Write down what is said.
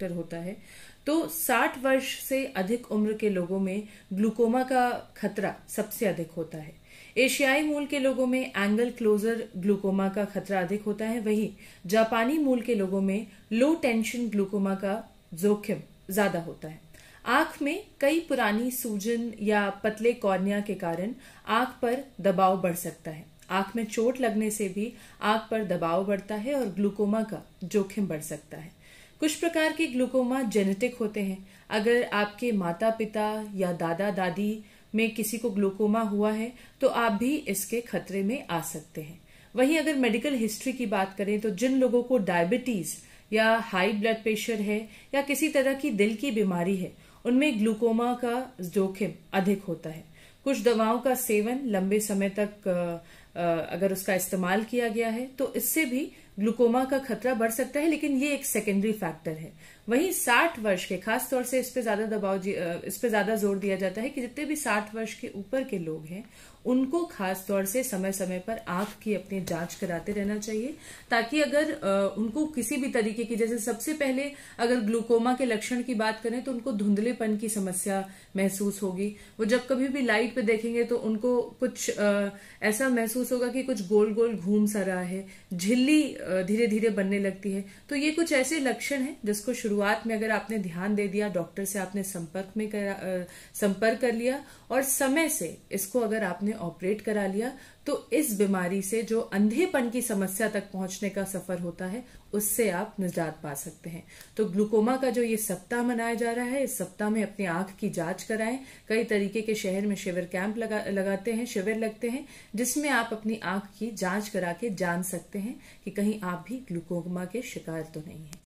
factor होता है तो 60 वर्ष से अधिक उम्र के लोगों में ग्लूकोमा का खतरा सबसे अधिक होता है एशियाई मूल के लोगों में एंगल क्लोजर ग्लूकोमा का खतरा अधिक होता है वहीं जापानी मूल के लोगों में लो टेंशन ग्लूकोमा का जोखिम ज्यादा होता है आंख में कई पुरानी सूजन या पतले कॉर्निया के कारण आंख पर दबाव बढ़ सकता है आंख में चोट लगने से भी आंख पर दबाव बढ़ता है और ग्लूकोमा का जोखिम बढ़ सकता है कुछ प्रकार के ग्लूकोमा जेनेटिक होते हैं अगर आपके माता पिता या दादा दादी में किसी को ग्लूकोमा हुआ है तो आप भी इसके खतरे में आ सकते हैं वहीं अगर मेडिकल हिस्ट्री की बात करें तो जिन लोगों को डायबिटीज या हाई ब्लड प्रेशर है या किसी तरह की दिल की बीमारी है उनमें ग्लूकोमा का जोखिम अधिक होता है कुछ दवाओं का सेवन लंबे समय तक अगर उसका इस्तेमाल किया गया है तो इससे भी ग्लूकोमा का खतरा बढ़ सकता है लेकिन ये एक सेकेंडरी फैक्टर है वहीं 60 वर्ष के खास तौर से इस पे ज्यादा दबाव इस पे ज्यादा जोर दिया जाता है कि जितने भी 60 वर्ष के ऊपर के लोग हैं उनको खास तौर से समय समय पर आंख की अपनी जांच कराते रहना चाहिए ताकि अगर उनको किसी भी तरीके की जैसे सबसे पहले अगर ग्लूकोमा के लक्षण की बात करें तो उनको धुंधलेपन की समस्या महसूस होगी वो जब कभी भी लाइट पे देखेंगे तो उनको कुछ ऐसा महसूस होगा कि कुछ गोल गोल घूम सा रहा है झिल्ली धीरे धीरे बनने लगती है तो ये कुछ ऐसे लक्षण हैं जिसको शुरुआत में अगर आपने ध्यान दे दिया डॉक्टर से आपने संपर्क में कर संपर्क कर लिया और समय से इसको अगर आपने ऑपरेट करा लिया तो इस बीमारी से जो अंधेपन की समस्या तक पहुंचने का सफर होता है उससे आप निजात पा सकते हैं तो ग्लूकोमा का जो ये सप्ताह मनाया जा रहा है इस सप्ताह में अपनी आंख की जांच कराएं कई तरीके के शहर में शिविर कैंप लगा लगाते हैं शिविर लगते हैं जिसमें आप अपनी आंख की जांच करा के जान सकते हैं कि कहीं आप भी ग्लूकोमा के शिकार तो नहीं है